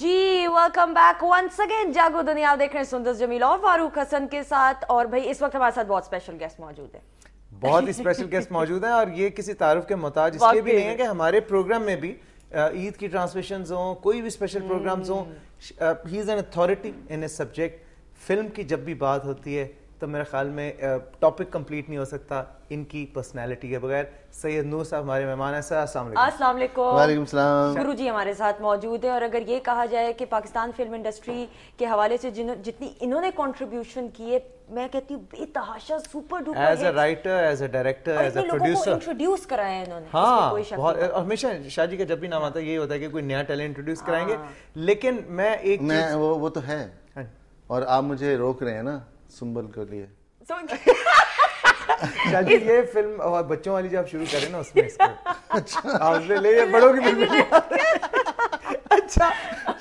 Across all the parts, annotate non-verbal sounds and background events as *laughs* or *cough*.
जी welcome back once again जागो दुनिया देख रहे हैं सुंदर जमील और फारूक हसन के साथ और भाई इस वक्त हमारे साथ बहुत स्पेशल गेस्ट मौजूद है बहुत ही स्पेशल गेस्ट मौजूद है और ये किसी तारुफ के मोहताज इसके भी नहीं है कि हमारे प्रोग्राम में भी ईद की ट्रांसमिशन हो कोई भी स्पेशल प्रोग्राम हो he is an authority in a subject film की जब भी बात होती है तो मेरे ख्याल में टॉपिक कंप्लीट नहीं हो सकता इनकी पर्सनैलिटी के बगैर सैयद नूर साहब हमारे मेहमान हैं सर अस्सलाम वालेकुम गुरु जी हमारे साथ मौजूद हैं और अगर ये कहा जाए कि पाकिस्तान फिल्म इंडस्ट्री के हवाले से जिन जितनी इन्होंने कंट्रीब्यूशन की है मैं कहती हूँ बेतहाशा super duper as a writer as a director as a producer introduce कराया है इन्होंने हाँ हमेशा शाहजी का जब भी नाम आता है यही होता है कि कोई नया टैलेंट इंट्रोड्यूस कराएंगे हाँ। लेकिन मैं एक वो वो तो है हाँ। और आप मुझे रोक रहे हैं ना सुंबल के लिए शायद ये फिल्म और बच्चों वाली जब शुरू करें ना उसमें अच्छा ले ये बड़ों की फिल्म अच्छा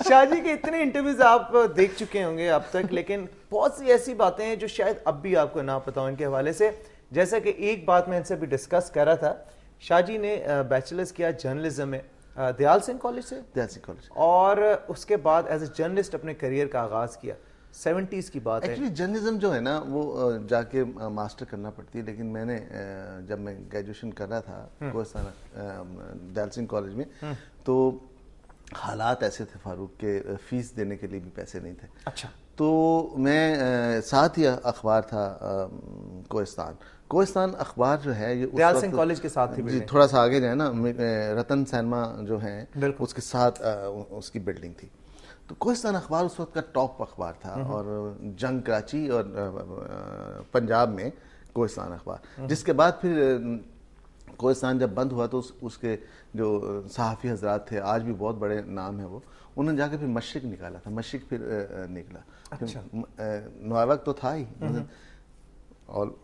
शाहजी के इतने इंटरव्यूज आप देख चुके होंगे अब तक लेकिन बहुत सी ऐसी बातें हैं जो शायद अब भी आपको ना पता हो इनके हवाले से जैसा कि एक बात मैं इनसे भी डिस्कस कर रहा था शाहजी ने बैचलर्स किया जर्नलिज्म में दयाल सिंह कॉलेज से दयाल सिंह कॉलेज और उसके बाद एज ए जर्नलिस्ट अपने करियर का आगाज़ किया सेवेंटीज़ की बात Actually, है जर्नलिज्म जो है ना वो जाके मास्टर करना पड़ती है लेकिन मैंने जब मैं ग्रेजुएशन कर रहा था हम्म। दयाल सिंह कॉलेज में हम्म। तो हालात ऐसे थे फारूक के फीस देने के लिए भी पैसे नहीं थे अच्छा तो मैं साथ ही अखबार था कोस्तान कोस्तान अखबार जो है ये दयाल सिंह कॉलेज के साथ थी थोड़ा सा आगे जाए ना रतन सैनमा जो है उसके साथ उसकी बिल्डिंग थी तो कोहिस्तान अखबार उस वक्त का टॉप अखबार था हम्म। और जंग कराची और पंजाब में कोहिस्तान अखबार हम्म। जिसके बाद फिर कोहिस्तान जब बंद हुआ तो उस, उसके जो सहाफ़ी हजरात थे आज भी बहुत बड़े नाम हैं वो उन्होंने जाकर फिर मशरक निकाला था मशरक फिर निकला अच्छा नवाबक तो था ही हम्म। और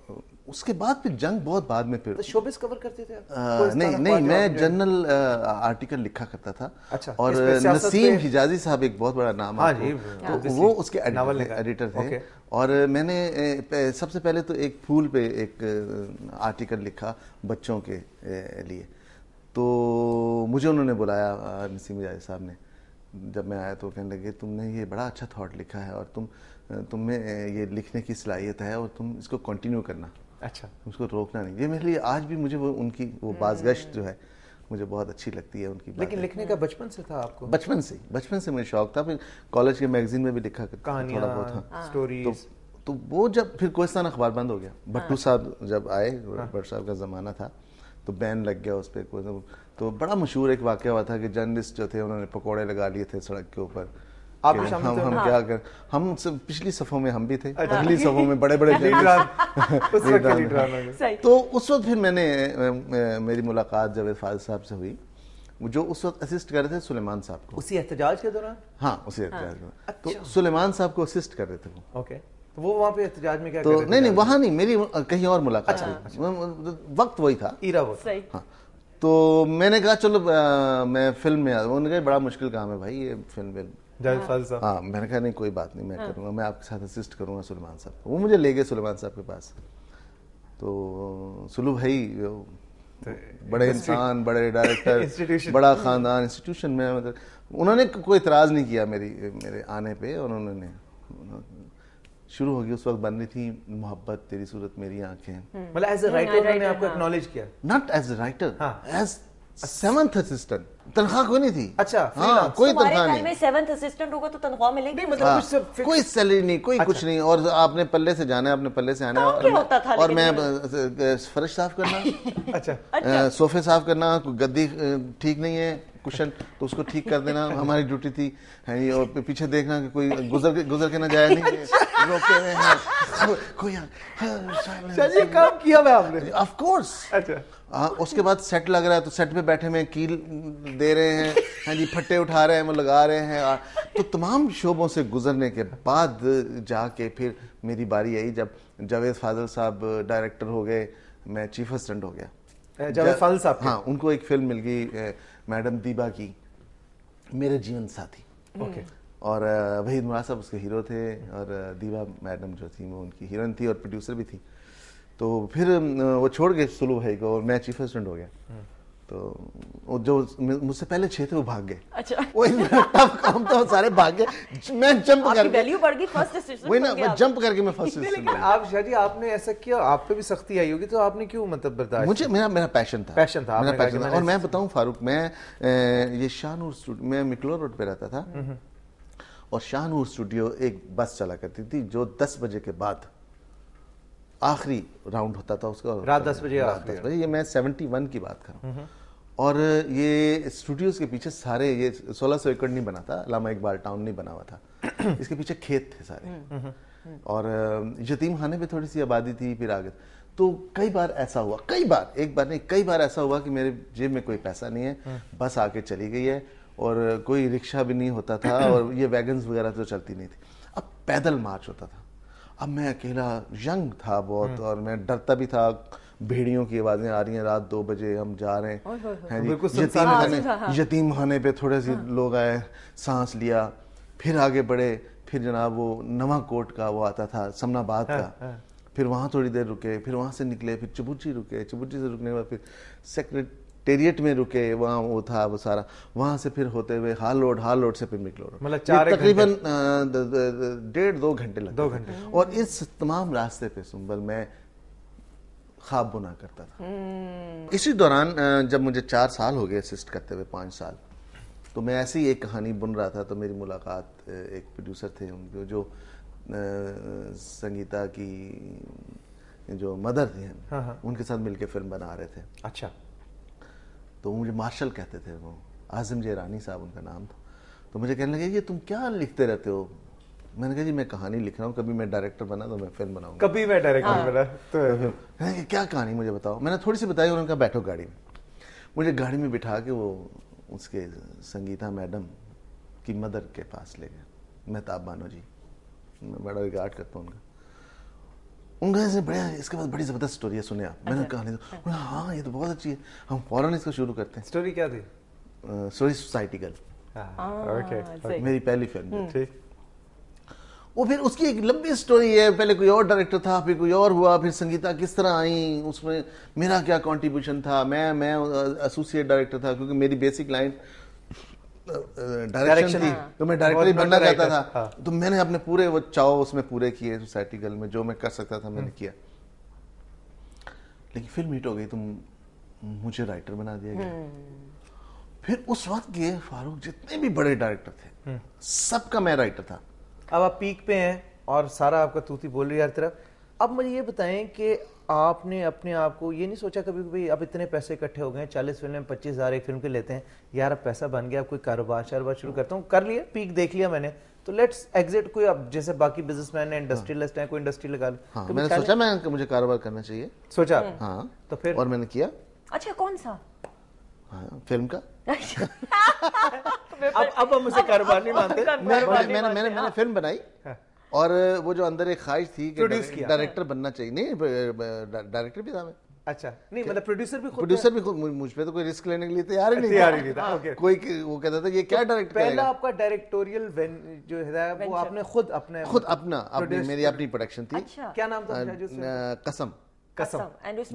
उसके बाद फिर जंग बहुत बाद में फिर शोबिस तो कवर करते थे आ, नहीं नहीं मैं जनरल आर्टिकल लिखा करता था अच्छा, और नसीम हिजाजी साहब एक बहुत बड़ा नाम हाँ जी, तो वो उसके एडिटर थे और मैंने सबसे पहले तो एक फूल पे एक आर्टिकल लिखा बच्चों के लिए तो मुझे उन्होंने बुलाया नसीम हिजाजी साहब ने जब मैं आया तो कहने लगे तुमने ये बड़ा अच्छा थॉट लिखा है और तुम तुम में ये लिखने की सलाहियत है और तुम इसको कंटिन्यू करना अच्छा उसको रोकना नहीं ये मेरे लिए आज भी मुझे वो उनकी वो हम्म। बाजगश्त जो है मुझे बहुत अच्छी लगती है उनकी लेकिन लिखने का बचपन से था आपको बचपन से बचपन से मुझे शौक था फिर कॉलेज के मैगजीन में भी लिखा कहानियाँ थोड़ा बहुत था हाँ। स्टोरीज हाँ। तो, तो, वो जब फिर कोस्तान अखबार बंद हो गया भट्टू हाँ। साहब जब आए भट्टू साहब का ज़माना था तो बैन लग गया उस पर तो बड़ा मशहूर एक वाक्य हुआ था कि जर्नलिस्ट जो थे उन्होंने पकौड़े लगा लिए थे सड़क के ऊपर आप हम, हम, हाँ। क्या कर हम सब पिछली सफों में हम भी थे अच्छा। अगली सफों में बड़े बड़े *laughs* उस तो उस वक्त फिर मैंने मेरी मुलाकात जावेद फाज साहब से हुई जो उस वक्त असिस्ट कर रहे थे सुलेमान साहब को उसी एहतजाज के दौरान हाँ उसी एहतजाज हाँ। तो अच्छा। सुलेमान साहब को असिस्ट कर रहे थे ओके तो वो वहाँ पे एहतजाज में क्या तो नहीं नहीं वहाँ नहीं मेरी कहीं और मुलाकात अच्छा। हुई वक्त वही था ईरा वो हाँ तो मैंने कहा चलो आ, मैं फिल्म में उन्होंने कहा बड़ा मुश्किल काम है भाई ये फिल्म हाँ।, हाँ मैंने कहा नहीं कोई बात नहीं मैं हाँ। करूँगा मैं आपके साथ असिस्ट करूँगा सुलेमान साहब को वो मुझे ले गए सुलेमान साहब के पास तो सुलू भाई तो बड़े इंसान बड़े डायरेक्टर *laughs* बड़ा खानदान इंस्टीट्यूशन में मतलब उन्होंने कोई इतराज़ नहीं किया मेरी मेरे आने पे उन्होंने शुरू होगी उस वक्त बननी थी मोहब्बत तेरी सूरत मेरी आंखें हम्म। मतलब एज अ राइटर उन्होंने आपको एक्नॉलेज हाँ। किया not as a writer as seventh assistant तनख्वाह कोई नहीं थी अच्छा हाँ, कोई तो तनख्वाह नहीं सेवंथ असिस्टेंट होगा तो तनख्वाह मिलेगी मतलब हाँ, कुछ कोई सैलरी नहीं कोई अच्छा। कुछ नहीं और आपने पल्ले से जाना है आपने पल्ले से आना तो और, होता था और मैं फर्श साफ करना *laughs* अच्छा, अच्छा। सोफे साफ करना गद्दी ठीक नहीं है कुशल तो उसको ठीक कर देना हमारी ड्यूटी थी है ये और पीछे देखना कि कोई गुजर के गुजर के ना जाए नहीं रोके हुए हैं हाँ, कोई हाँ, हाँ, चलिए काम किया मैं आपने ऑफ कोर्स अच्छा हाँ उसके बाद सेट लग रहा है तो सेट पे बैठे में कील दे रहे हैं हाँ जी फट्टे उठा रहे हैं वो लगा रहे हैं तो तमाम शोबों से गुजरने के बाद जाके फिर मेरी बारी आई जब जावेद फाजल साहब डायरेक्टर हो गए मैं चीफ असिस्टेंट हो गया जावेद फाजल साहब हाँ उनको एक फिल्म मिल गई मैडम दीबा की मेरे जीवन साथी ओके और वहीद मुरा साहब उसके हीरो थे और दीबा मैडम जो थी वो उनकी हीरोइन थी और प्रोड्यूसर भी थी तो फिर वो छोड़ गए सुलू भाई को और मैं चीफ असिस्टेंट हो गया hmm. तो वो जो मुझसे पहले छह थे वो भाग गए अच्छा *laughs* वो काम था तो सारे भाग गए मैं जंप कर वैल्यू बढ़ गई फर्स्ट डिसीजन वही ना मैं जंप करके मैं फर्स्ट डिसीजन लेकिन आप शायद आपने ऐसा किया आप पे भी सख्ती आई होगी तो आपने क्यों मतलब बर्दाश्त मुझे मेरा मेरा पैशन था पैशन था मेरा पैशन और मैं बताऊं फारूक मैं ये शाहनूर स्टूडियो मैं मिकलोर रोड पे रहता था और शाहनूर स्टूडियो एक बस चला करती थी जो दस बजे के बाद आखिरी राउंड होता था उसका रात दस बजे रात दस बजे ये मैं सेवेंटी वन की बात कर रहा हूँ और ये स्टूडियोज के पीछे सारे ये सोलह सौ एकड़ नहीं बना था लामा इकबाल टाउन नहीं बना हुआ था *clears throat* इसके पीछे खेत थे सारे हम्म, हम्म, हम्म। और यतीम खाने पर थोड़ी सी आबादी थी फिर आगे तो कई बार ऐसा हुआ कई बार एक बार नहीं कई बार ऐसा हुआ कि मेरे जेब में कोई पैसा नहीं है बस आके चली गई है और कोई रिक्शा भी नहीं होता था *clears throat* और ये वैगन वगैरह तो चलती नहीं थी अब पैदल मार्च होता था अब मैं अकेला यंग था बहुत और मैं डरता भी था भेड़ियों की आवाज़ें आ रही हैं रात दो बजे हम जा रहे हैं हाँ यतीम खाने हाँ, हाँ। यतीम खाने पे थोड़े से लोग आए सांस लिया फिर आगे बढ़े फिर जनाब वो नवा कोट का वो आता था समनाबाद का फिर वहाँ थोड़ी देर रुके फिर वहाँ से निकले फिर चिबुची रुके चिबुची से रुकने के बाद फिर सेक्रेटेरिएट में रुके वहाँ वो था वो सारा वहाँ से फिर होते हुए हाल रोड हाल रोड से फिर निकलो मतलब चार तकरीबन डेढ़ दो घंटे लगे दो घंटे और इस तमाम रास्ते पे सुंबल मैं ख्वाब बुना करता था हम्म। इसी दौरान जब मुझे चार साल हो गए असिस्ट करते हुए पाँच साल तो मैं ऐसी ही एक कहानी बुन रहा था तो मेरी मुलाकात एक प्रोड्यूसर थे उनके जो संगीता की जो मदर थी हाँ, हाँ। उनके साथ मिलके फिल्म बना रहे थे अच्छा तो मुझे मार्शल कहते थे वो आजम जे रानी साहब उनका नाम था तो मुझे कहने लगे ये तुम क्या लिखते रहते हो मैंने कहा जी मैं कहानी लिख रहा हूँ कभी मैं डायरेक्टर बना तो मैं फिल्म बनाऊंगा कभी मैं डायरेक्टर हाँ। बना तो क्या कहानी मुझे बताओ मैंने थोड़ी सी बताई उन्होंने कहा बैठो गाड़ी में मुझे गाड़ी में बिठा के वो उसके संगीता मैडम की मदर के पास ले गए मेहताब बानो जी मैं बड़ा रिगार्ड करता हूँ उनका उनका ऐसे बढ़िया इसके बाद बड़ी ज़बरदस्त स्टोरी है सुने आप मैंने अच्छा। कहानी हाँ, तो, हाँ ये तो बहुत अच्छी है हम फौरन इसको शुरू करते हैं स्टोरी क्या थी स्टोरी सोसाइटी गर्ल मेरी पहली फिल्म ठीक वो फिर उसकी एक लंबी स्टोरी है पहले कोई और डायरेक्टर था फिर कोई और हुआ फिर संगीता किस तरह आई उसमें मेरा क्या कॉन्ट्रीब्यूशन था मैं मैं एसोसिएट डायरेक्टर था क्योंकि मेरी बेसिक लाइन डायरेक्शन थी तो मैं डायरेक्टर ही बनना चाहता था हाँ। तो मैंने अपने पूरे वो चाव उसमें पूरे किए सोसाइटी गर्ल में जो मैं कर सकता था मैंने हम्म। किया लेकिन फिल्म हिट हो गई तुम तो मुझे राइटर बना दिया गया हम्म। फिर उस वक्त के फारूक जितने भी बड़े डायरेक्टर थे हम्म। सबका मैं राइटर था अब आप पीक पे हैं और सारा आपका तूती बोल रही है हर तरफ अब मुझे ये बताएं कि आपने अपने आप को ये नहीं सोचा कभी भाई अब इतने पैसे इकट्ठे हो गए चालीस फिल्म में पच्चीस हज़ार एक फिल्म के लेते हैं यार अब पैसा बन गया अब कोई कारोबार शारोबार शुरू करता हूँ कर लिया पीक देख लिया मैंने तो लेट्स एग्जिट कोई अब जैसे बाकी बिजनेसमैन है इंडस्ट्रियलिस्ट है कोई इंडस्ट्री लगा लो हाँ, मैंने सोचा मैं मुझे कारोबार करना चाहिए सोचा हाँ तो फिर और मैंने किया अच्छा कौन सा हाँ, फिल्म का अब अब हम उसे कारोबार मानते मैंने मैंने मैंने मैंने, मैंने फिल्म बनाई हाँ। और वो जो अंदर एक ख्वाहिश थी कि डायरेक्टर बनना चाहिए नहीं डायरेक्टर भी था मैं अच्छा नहीं मतलब प्रोड्यूसर भी प्रोड्यूसर भी खुद मुझ पे तो कोई रिस्क लेने के लिए तैयार ही नहीं तैयार नहीं था हाँ, कोई वो कहता था ये क्या डायरेक्ट तो पहला आपका डायरेक्टोरियल जो है वो आपने खुद अपने खुद अपना मेरी अपनी प्रोडक्शन थी अच्छा। क्या नाम था कसम कसम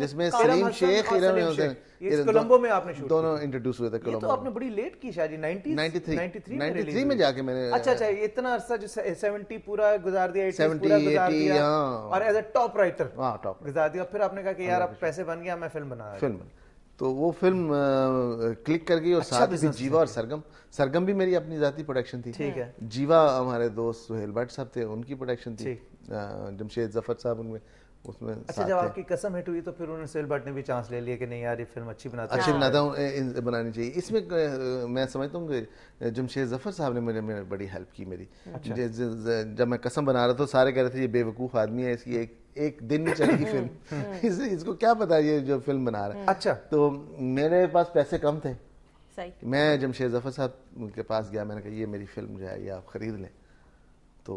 जिसमें सलीम शेख इरम हुसैन ये कोलंबो में आपने शूट दोनों इंट्रोड्यूस हुए थे कोलंबो तो आपने बड़ी लेट की शायद 90 93 93 में में जाके मैंने अच्छा अच्छा uh, इतना अरसा जो 70 पूरा गुजार दिया 70 पूरा गुजार दिया हाँ। और एज अ टॉप राइटर हां टॉप गुजार दिया फिर आपने कहा कि यार अब पैसे बन गया मैं फिल्म बना फिल्म तो वो फिल्म क्लिक uh, कर गई और अच्छा साथ ही जीवा और सरगम सरगम भी मेरी अपनी जाती प्रोडक्शन थी ठीक है जीवा हमारे दोस्त सुहेल भट्ट साहब थे उनकी प्रोडक्शन थी जमशेद जफर साहब उनमें उसमें अच्छा जब आपकी कसम हिट हुई तो फिर उन्होंने सुहेल भट्ट ने भी चांस ले लिया कि नहीं यार ये फिल्म अच्छी बनाता अच्छी हाँ। बनाता हूँ बनानी चाहिए इसमें मैं समझता हूँ कि जमशेद जफ़र साहब ने मुझे मेरे बड़ी हेल्प की मेरी अच्छा। जब मैं कसम बना रहा था तो सारे कह रहे थे ये बेवकूफ़ आदमी है इसकी एक एक दिन में चलेगी *laughs* फिल्म हम्म। इस, इसको क्या पता ये जो फिल्म बना रहा है हम्म। अच्छा तो मेरे पास पैसे कम थे मैं जमशेद जफ़र साहब के पास गया मैंने कहा ये मेरी फिल्म जो है ये आप ख़रीद लें तो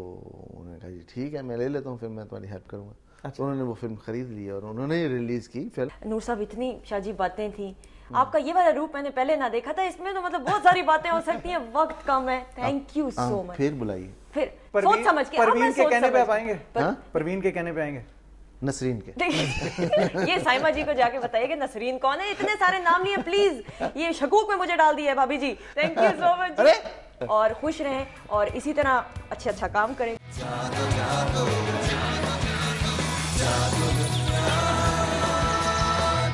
उन्होंने कहा जी ठीक है मैं ले लेता हूँ फिर मैं तुम्हारी हेल्प करूँगा अच्छा उन्होंने वो फिल्म खरीद ली और उन्होंने रिलीज की फिल्म नूर साहब इतनी शाजी बातें थी आपका ये वाला रूप मैंने पहले ना देखा था इसमें तो मतलब बहुत सारी बातें हो सकती हैं वक्त कम है थैंक यू सो मच फिर बुलाइए फिर सोच समझ के परवीन हाँ, के कहने पे आएंगे हाँ? परवीन के कहने पे आएंगे नसरीन के *laughs* ये साइमा जी को जाके बताइए कि नसरीन कौन है इतने सारे नाम लिए प्लीज ये शकूक में मुझे डाल दिया भाभी जी थैंक यू सो मच और खुश रहें और इसी तरह अच्छा अच्छा काम करें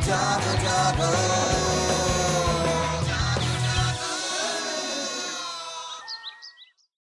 da da da da.